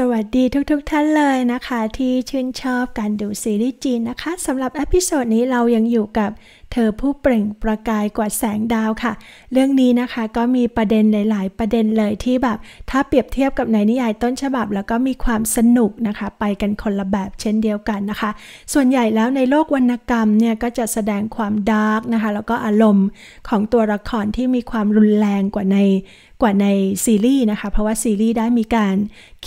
สวัสดีทุกๆทท่านเลยนะคะ ที่ชื่นชอบการดูซีรีส์จีนนะคะสำหรับอพิโซดนี้เรายังอยู่กับเธอผู้เปล่งประกายกว่าแสงดาวค่ะ เรื่องนี้นะคะก็มีประเด็นหลาย ๆ ประเด็นเลยที่แบบ ถ้าเปรียบเทียบกับในนิยายต้นฉบับ แล้วก็มีความสนุกนะคะไปกันคนละแบบเช่นเดียวกันนะคะ ส่วนใหญ่แล้วในโลกวรรณกรรมเนี่ยก็จะแสดงความดาร์กนะคะแล้วก็อารมณ์ของตัวละครที่มีความรุนแรงกว่าในกว่าในซีรีส์นะคะเพราะว่าซีรีส์ได้มีการ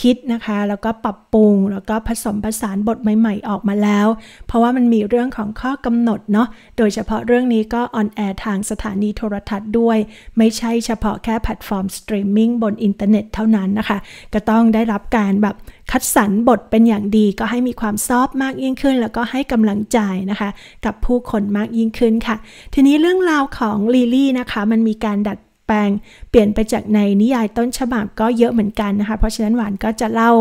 คิดนะคะแล้วก็ปรับปรุง แล้วก็ผสมผสานบทใหม่ ๆ ออกมาแล้ว เพราะว่ามันมีเรื่องของข้อกำหนดเนาะโดยเฉพาะะเรื่องนี้ก็ออนแอร์ทางสถานีโทรทัศน์ด้วย ไม่ใช่เฉพาะแค่แพลตฟอร์มสตรีมมิ่งบนอินเทอร์เน็ตเท่านั้นนะคะ ก็ต้องได้รับการแบบคัดสรรบทเป็นอย่างดี ก็ให้มีความซอฟมากยิ่งขึ้น แล้วก็ให้กำลังใจนะคะ กับผู้คนมากยิ่งขึ้นค่ะ ทีนี้เรื่องราวของลิลี่นะคะ มันมีการดัดแปลงเปลี่ยนไปจากในนิยายต้นฉบับก็เยอะเหมือนกันนะคะ เพราะฉะนั้นหวานก็จะเล่า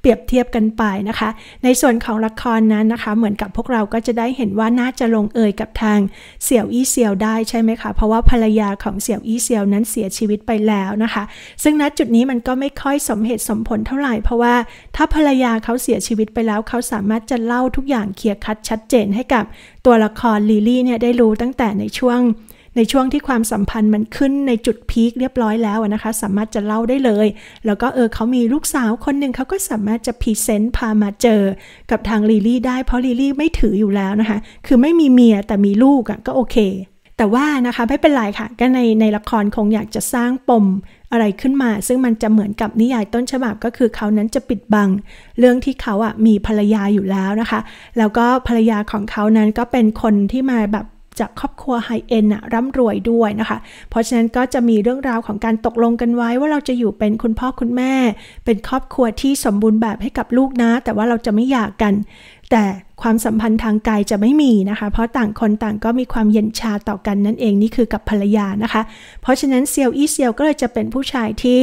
เปรียบเทียบกันไปนะคะ ในส่วนของละครนั้นนะคะเหมือนกับพวกเราก็จะได้เห็นว่าน่าจะลงเอยกับทางเสี่ยวอี้เสี่ยวได้ใช่ไหมคะ เพราะว่าภรรยาของเสี่ยวอี้เสี่ยวนั้นเสียชีวิตไปแล้วนะคะ ซึ่งณจุดนี้มันก็ไม่ค่อยสมเหตุสมผลเท่าไหร่เพราะว่า ถ้าภรรยาเขาเสียชีวิตไปแล้วเขาสามารถจะเล่าทุกอย่างเคลียร์คัดชัดเจนให้กับตัวละครลิลี่เนี่ยได้รู้ตั้งแต่ในช่วงในช่วงที่ความสัมพันธ์มันขึ้นในจุดพีคเรียบร้อยแล้วนะคะ สามารถจะเล่าได้เลย แล้วก็เออเขามีลูกสาวคนหนึ่งเขาก็สามารถจะพรีเซนต์พามาเจอ กับทางลิลี่ ได้เพราะลิลี่ไม่ถืออยู่แล้วนะคะ คือไม่มีเมียแต่มีลูกอ่ะก็โอเค แต่ว่านะคะไม่เป็นไรค่ะ ก็ในในละครคงอยากจะสร้างปมอะไรขึ้นมา ซึ่งมันจะเหมือนกับนิยายต้นฉบับก็คือเขานั้นจะปิดบัง เรื่องที่เขาอ่ะมีภรรยาอยู่แล้วนะคะ แล้วก็ภรรยาของเขานั้นก็เป็นคนที่มาแบบจากครอบครัวไฮเอ็นร่ำรวยด้วยนะคะ เพราะฉะนั้นก็จะมีเรื่องราวของการตกลงกันไว้ ว่าเราจะอยู่เป็นคุณพ่อคุณแม่ เป็นครอบครัวที่สมบูรณ์แบบให้กับลูกนะ แต่ว่าเราจะไม่อยากกัน แต่ความสัมพันธ์ทางกายจะไม่มีนะคะ เพราะต่างคนต่างก็มีความเย็นชาต่อกันนั่นเองนี่คือกับภรรยานะคะ เพราะฉะนั้นเซียวอี้เซียวก็เลยจะเป็นผู้ชายที่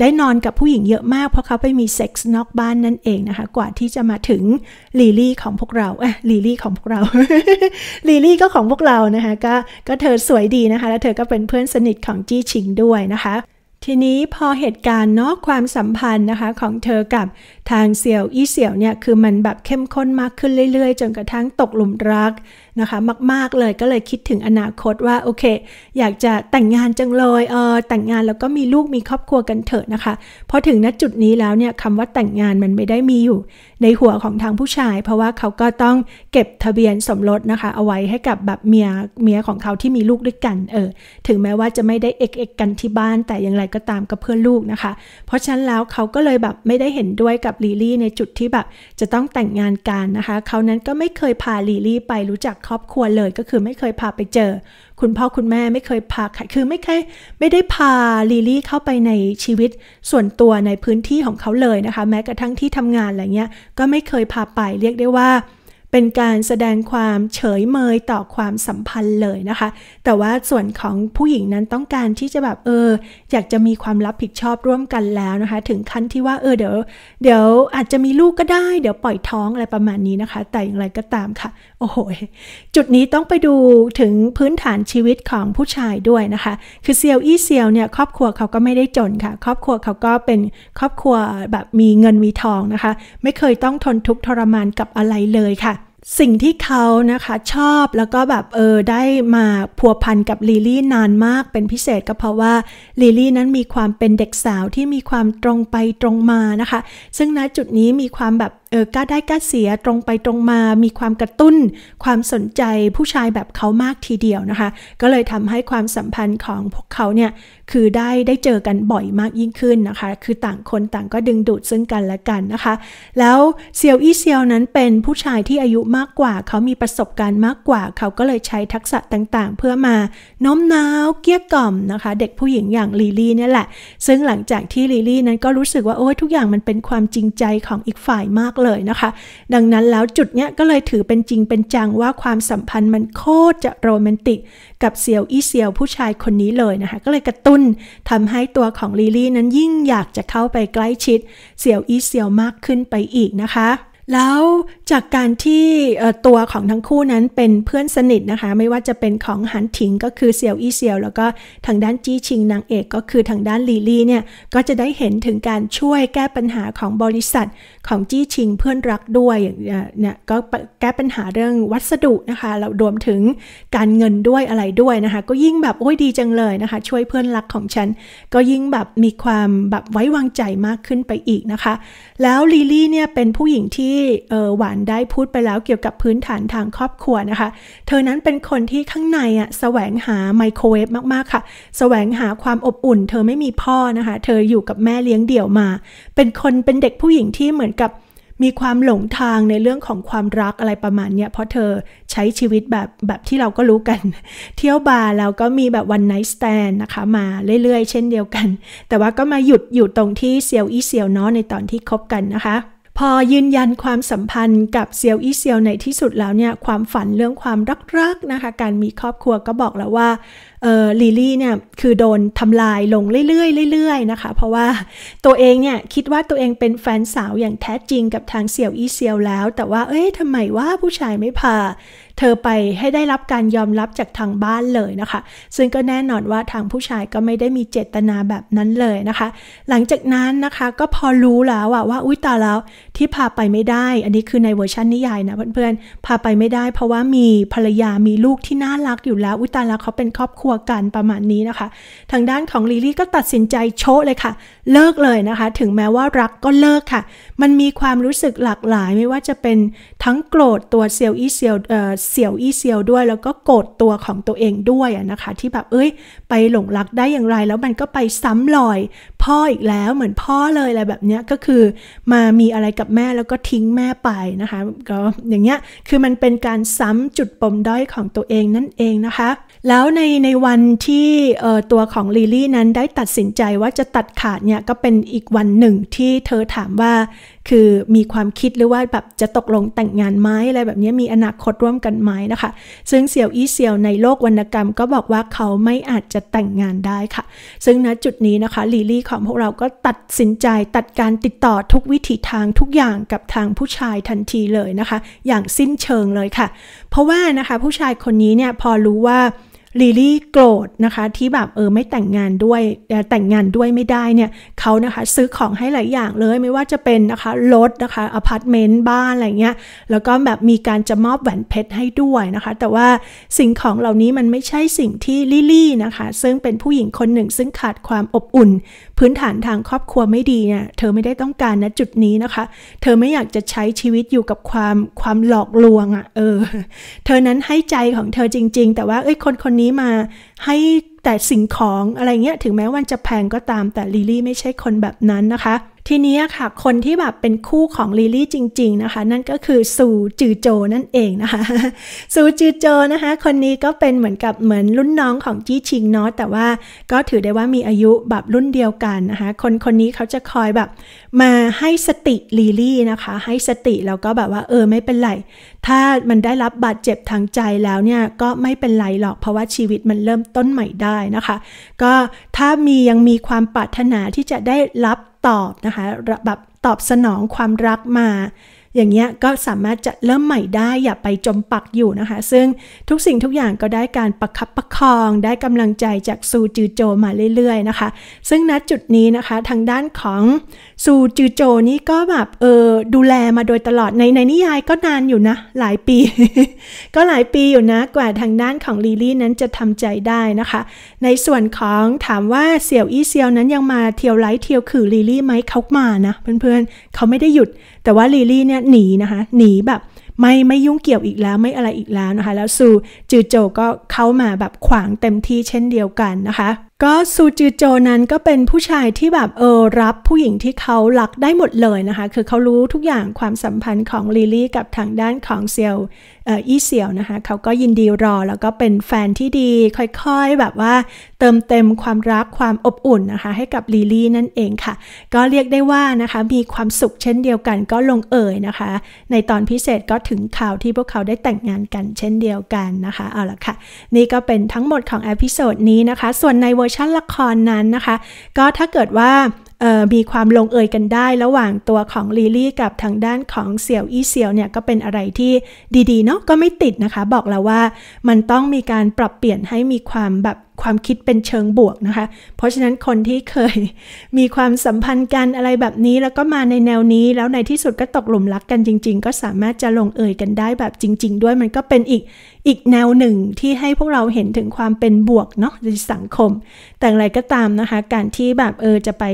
ได้นอนกับผู้หญิงเยอะมาก เพราะเขาไปมีเซ็กซ์นอกบ้านนั่นเองนะคะ กว่าที่จะมาถึงลีลี่ของพวกเราเอะลีลี่ของพวกเราลีลี่ก็ของพวกเรานะคะก็ก็เธอสวยดีนะคะ และเธอก็เป็นเพื่อนสนิทของจี้ชิงด้วยนะคะทีนี้พอเหตุการณ์เนาะความสัมพันธ์นะคะของเธอกับทางเสี่ยวอี้เสี่ยวเนี่ย คือมันแบบเข้มข้นมากขึ้นเรื่อยๆ จนกระทั่งตกหลุมรักนะคะ มากๆเลยก็เลยคิดถึงอนาคตว่าโอเค อยากจะแต่งงานจังเลยเออแต่งงานแล้วก็มีลูกมีครอบครัวกันเถอะนะคะพอถึงณจุดนี้แล้วเนี่ยคำว่าแต่งงานมันไม่ได้มีอยู่ ในหัวของทางผู้ชายเพราะว่าเขาก็ต้องเก็บทะเบียนสมรสนะคะ เอาไว้ให้กับแบบเมียเมียของเขาที่มีลูกด้วยกันเออถึงแม้ว่าจะไม่ได้เอกเอกกันที่บ้านแต่อย่างไรก็ตามก็เพื่อลูกนะคะ เพราะฉะนั้นแล้วเขาก็เลยแบบไม่ได้เห็นด้วยกับลีลี่ ในจุดที่แบบจะต้องแต่งงานกันนะคะเขานั้นก็ไม่เคยพาลีลี่ ไปรู้จักครอบครัวเลยก็คือไม่เคยพาไปเจอ คุณพ่อคุณแม่ไม่เคยพาคือไม่เคยไม่ได้พาลิลี่เข้าไปในชีวิตส่วนตัวในพื้นที่ของเขาเลยนะคะ แม้กระทั่งที่ทำงานอะไรเงี้ย ก็ไม่เคยพาไปเรียกได้ว่าเป็นการแสดงความเฉยเมยต่อความสัมพันธ์เลยนะคะ แต่ว่าส่วนของผู้หญิงนั้นต้องการที่จะแบบเออ อยากจะมีความรับผิดชอบร่วมกันแล้วนะคะ ถึงขั้นที่ว่าเออเดี๋ยวเดี๋ยวอาจจะมีลูกก็ได้ เดี๋ยวปล่อยท้องอะไรประมาณนี้นะคะ แต่อย่างไรก็ตามค่ะ โอ้โห จุดนี้ต้องไปดูถึงพื้นฐานชีวิตของผู้ชายด้วยนะคะ คือเซียวอี้เซียวเนี่ยครอบครัวเขาก็ไม่ได้จนค่ะ ครอบครัวเขาก็เป็นครอบครัวแบบมีเงินมีทองนะคะ ไม่เคยต้องทนทุกข์ทรมานกับอะไรเลยค่ะสิ่งที่เขานะคะชอบแล้วก็แบบเออได้มาพัวพันกับลิลี่ นานมากเป็นพิเศษก็เพราะว่าลิลี่นั้นมีความเป็นเด็กสาวที่มีความตรงไปตรงมานะคะ ซึ่งณจุดนี้มีความแบบออกล้าได้กล้าเสียตรงไปตรงมามีความกระตุ้น ความสนใจ ผู้ชายแบบเขามากทีเดียวนะคะ ก็เลยทำให้ความสัมพันธ์ของพวกเขาเนี่ยคือได้ได้เจอกันบ่อยมากยิ่งขึ้นนะคะ คือต่างคนต่างก็ดึงดูดซึ่งกันและกันนะคะแล้วเซียวอี้เซียวนั้นเป็นผู้ชายที่อายุมากกว่าเขามีประสบการณ์มากกว่าเขาก็เลยใช้ทักษะต่างๆ เพื่อมาน้มน้าวเกี้ยกล่อมนะคะ เด็กผู้หญิงอย่างลีลี่เนี่ยแหละ ซึ่งหลังจากที่ลีลี่ นั้นก็รู้สึกว่าโอ้ยทุกอย่างมันเป็นความจริงใจของอีกฝ่ายมากลยนะคะดังนั้นแล้วจุดเนี้ยก็เลยถือเป็นจริงเป็นจังว่าความสัมพันธ์มันโคตรจะโรแมนติกกับเซียวอี้เซียวผู้ชายคนนี้เลยนะคะ ก็เลยกระตุ้นทำให้ตัวของลิลี่นั้นยิ่งอยากจะเข้าไปใกล้ชิดเซียวอี้เซียวมากขึ้นไปอีกนะคะแล้วจากการที่ตัวของทั้งคู่นั้นเป็นเพื่อนสนิทนะคะ ไม่ว่าจะเป็นของหันถิงก็คือเซียวอี้เซียว แล้วก็ทางด้านจี้ชิงนางเอกก็คือทางด้านลีลี่เนี่ยก็จะได้เห็นถึงการช่วยแก้ปัญหาของบริษัทของจี้ชิง เพื่อนรักด้วยอย่างเนี่ยก็แก้ปัญหาเรื่องวัสดุนะคะเรารวมถึงการเงินด้วยอะไรด้วยนะคะ ก็ยิ่งแบบโอ้ยดีจังเลยนะคะ ช่วยเพื่อนรักของฉัน ก็ยิ่งแบบมีความแบบไว้วางใจมากขึ้นไปอีกนะคะ แล้วลีลี่เนี่ยเป็นผู้หญิงที่ที่หวานได้พูดไปแล้วเกี่ยวกับพื้นฐานทางครอบครัวนะคะ เธอนั้นเป็นคนที่ข้างในอะ่ะแสวงหาไมโครเวฟมากๆค่ะ แสวงหาความอบอุ่น เธอไม่มีพ่อนะคะ เธออยู่กับแม่เลี้ยงเดี่ยวมา เป็นคนเป็นเด็กผู้หญิงที่เหมือนกับมีความหลงทางในเรื่องของความรักอะไรประมาณเนี้ย เพราะเธอใช้ชีวิตแบบแบบที่เราก็รู้กัน เที่ยวบาร์แล้วก็มีแบบวันไนท์สแตนนะคะมาเรื่อยๆเช่นเดียวกัน แต่ว่าก็มาหยุดอยู่ตรงที่เซียวอีเซียวเนาะในตอนที่คบกันนะคะพอยืนยันความสัมพันธ์กับเซียวอีเซียวในที่สุดแล้วเนี่ยความฝันเรื่องความรักๆนะคะ การมีครอบครัวก็บอกแล้วว่าเออลิลี่เนี่ยคือโดนทำลายลงเรื่อยๆเรื่อยๆนะคะ เพราะว่าตัวเองเนี่ยคิดว่าตัวเองเป็นแฟนสาวอย่างแท้จริงกับทางเซียวอีเซียวแล้ว แต่ว่าเอ้ยทำไมว่าผู้ชายไม่พาเธอไปให้ได้รับการยอมรับจากทางบ้านเลยนะคะ ซึ่งก็แน่นอนว่าทางผู้ชายก็ไม่ได้มีเจตนาแบบนั้นเลยนะคะ หลังจากนั้นนะคะก็พอรู้แล้วว่าอุ้ยตาแล้วที่พาไปไม่ได้ อันนี้คือในเวอร์ชันนิยายนะเพื่อนๆพาไปไม่ได้เพราะว่ามีภรรยามีลูกที่น่ารักอยู่แล้ว อุ้ยตาแล้วเขาเป็นครอบครัวกันประมาณนี้นะคะ ทางด้านของลิลี่ก็ตัดสินใจโชะเลยค่ะ เลิกเลยนะคะ ถึงแม้ว่ารักก็เลิกค่ะ มันมีความรู้สึกหลากหลาย ไม่ว่าจะเป็นทั้งโกรธตัวเซลล์อีเซลล์เเสียวอี้เสียวด้วย แล้วก็โกรธตัวของตัวเองด้วยนะคะ ที่แบบ เอ้ยไปหลงรักได้อย่างไร แล้วมันก็ไปซ้ำรอยพ่ออีกแล้วเหมือนพ่อเลยอะไรแบบเนี้ยก็คือมามีอะไรกับแม่แล้วก็ทิ้งแม่ไปนะคะก็อย่างเงี้ยคือมันเป็นการซ้ำจุดปมด้อยของตัวเองนั่นเองนะคะแล้วในในวันที่ตัวของลิลี่นั้นได้ตัดสินใจว่าจะตัดขาดเนี่ยก็เป็นอีกวันหนึ่งที่เธอถามว่าคือมีความคิดหรือว่าแบบจะตกลงแต่งงานไหมอะไรแบบนี้มีอนาคตร่วมกันไหมนะคะ ซึ่งเสี่ยวอี้เสี่ยวในโลกวรรณกรรมก็บอกว่าเขาไม่อาจจะแต่งงานได้ค่ะ ซึ่งณจุดนี้นะคะลิลี่ขอของพวกเราก็ตัดสินใจตัดการติดต่อทุกวิถีทางทุกอย่างกับทางผู้ชายทันทีเลยนะคะ อย่างสิ้นเชิงเลยค่ะ เพราะว่านะคะผู้ชายคนนี้เนี่ยพอรู้ว่าลิลี่โกรธนะคะที่แบบเออไม่แต่งงานด้วยแต่งงานด้วยไม่ได้เนี่ยเขานะคะซื้อของให้หลายอย่างเลยไม่ว่าจะเป็นนะคะรถนะคะอพาร์ตเมนต์ บ้านอะไรเงี้ยแล้วก็แบบมีการจะมอบแหวนเพชรให้ด้วยนะคะ แต่ว่าสิ่งของเหล่านี้มันไม่ใช่สิ่งที่ลิลี่นะคะซึ่งเป็นผู้หญิงคนหนึ่งซึ่งขาดความอบอุ่น พื้นฐานทางครอบครัวไม่ดีเนี่ยเธอไม่ได้ต้องการณจุดนี้นะคะ เธอไม่อยากจะใช้ชีวิตอยู่กับความความหลอกลวงอะ่ะเออเธอนั้นให้ใจของเธอจริง ๆ แต่ว่าเอ้ยคนคนนี้ี้มาให้แต่สิ่งของอะไรเงี้ยถึงแม้วันจะแพงก็ตามแต่ลิลี่ไม่ใช่คนแบบนั้นนะคะทีนี้ค่ะ คนที่แบบเป็นคู่ของลิลี่จริง ๆนะคะนั่นก็คือซู จือโจนั่นเองนะคะซู จือโจนะคะคนนี้ก็เป็นเหมือนกับเหมือนรุ่นน้องของจี้ชิงเนาะแต่ว่าก็ถือได้ว่ามีอายุแบบรุ่นเดียวกันนะคะคนคนนี้เขาจะคอยแบบมาให้สติลิลี่นะคะให้สติ แล้วก็แบบว่า เออไม่เป็นไร ถ้ามันได้รับบาดเจ็บทางใจแล้วเนี่ยก็ไม่เป็นไรหรอกเพราะว่าชีวิตมันเริ่มต้นใหม่ได้นะคะก็ถ้ามียังมีความปรารถนาที่จะได้รับตอบนะคะแบบตอบสนองความรักมาอย่างเงี้ยก็สามารถจะเริ่มใหม่ได้อย่าไปจมปักอยู่นะคะ ซึ่งทุกสิ่งทุกอย่างก็ได้การประคับประคองได้กำลังใจจากซูจือโจมาเรื่อยๆนะคะ ซึ่งณจุดนี้นะคะทางด้านของซูจือโจนี่ก็แบบเออดูแลมาโดยตลอดในในนิยายก็นานอยู่นะหลายปี ก็หลายปีอยู่นะกว่าทางด้านของลิลี่นั้นจะทำใจได้นะคะ ในส่วนของถามว่าเสี่ยวอี้เซียว นั้นยังมาเที่ยวไลท์เที่ยวขือลิลี่ไหมเขามานะเพื่อนๆเขาไม่ได้หยุดแต่ว่าลิลี่เนี่ยหนีนะคะ หนีแบบไม่ไม่ยุ่งเกี่ยวอีกแล้วไม่อะไรอีกแล้วนะคะ แล้วซูจือโจก็เข้ามาแบบขวางเต็มที่เช่นเดียวกันนะคะก็ซูจือโจนั้นก็เป็นผู้ชายที่แบบเออรับผู้หญิงที่เขารักได้หมดเลยนะคะ คือเขารู้ทุกอย่างความสัมพันธ์ของลิลี่กับทางด้านของเซียวเอออีเซียวนะคะ เขาก็ยินดีรอแล้วก็เป็นแฟนที่ดีค่อยๆแบบว่าเติมเต็มความรักความอบอุ่นนะคะ ให้กับลิลี่นั่นเองค่ะ ก็เรียกได้ว่านะคะมีความสุขเช่นเดียวกันก็ลงเอ่ยนะคะ ในตอนพิเศษก็ถึงข่าวที่พวกเขาได้แต่งงานกันเช่นเดียวกันนะคะเอาละค่ะนี่ก็เป็นทั้งหมดของอพิโซดนี้นะคะส่วนในเวอร์ชันละครนั้นนะคะ ก็ถ้าเกิดว่ามีความลงเอยกันได้ระหว่างตัวของลิลี่ กับทางด้านของเสี่ยวอี้เซียวเนี่ยก็เป็นอะไรที่ดีๆเนาะก็ไม่ติดนะคะ บอกแล้วว่ามันต้องมีการปรับเปลี่ยนให้มีความแบบความคิดเป็นเชิงบวกนะคะ เพราะฉะนั้นคนที่เคยมีความสัมพันธ์กันอะไรแบบนี้แล้วก็มาในแนวนี้ แล้วในที่สุดก็ตกหลุมรักกันจริง ๆ ก็สามารถจะลงเอยกันได้แบบจริง ๆ ด้วยมันก็เป็นอีกอีกแนวหนึ่งที่ให้พวกเราเห็นถึงความเป็นบวกเนาะในสังคมแต่อะไรก็ตามนะคะ การที่แบบเออจะไป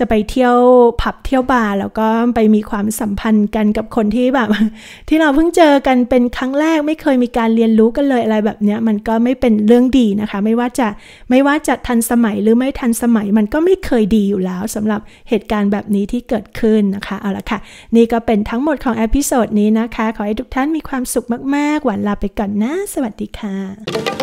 จะไปเที่ยวผับเที่ยวบาร์แล้วก็ไปมีความสัมพันธ์กันกับคนที่แบบ ที่เราเพิ่งเจอกันเป็นครั้งแรกไม่เคยมีการเรียนรู้กันเลยอะไรแบบเนี้ย มันก็ไม่เป็นเรื่องดีนะคะ ไม่ว่าจะไม่ว่าจะทันสมัยหรือไม่ทันสมัยมันก็ไม่เคยดีอยู่แล้ว สำหรับเหตุการณ์แบบนี้ที่เกิดขึ้นนะคะเอาละค่ะนี่ก็เป็นทั้งหมดของอพิโซดนี้นะคะขอให้ทุกท่านมีความสุขมาก ๆ หวานลาไปก่อนนะสวัสดีค่ะ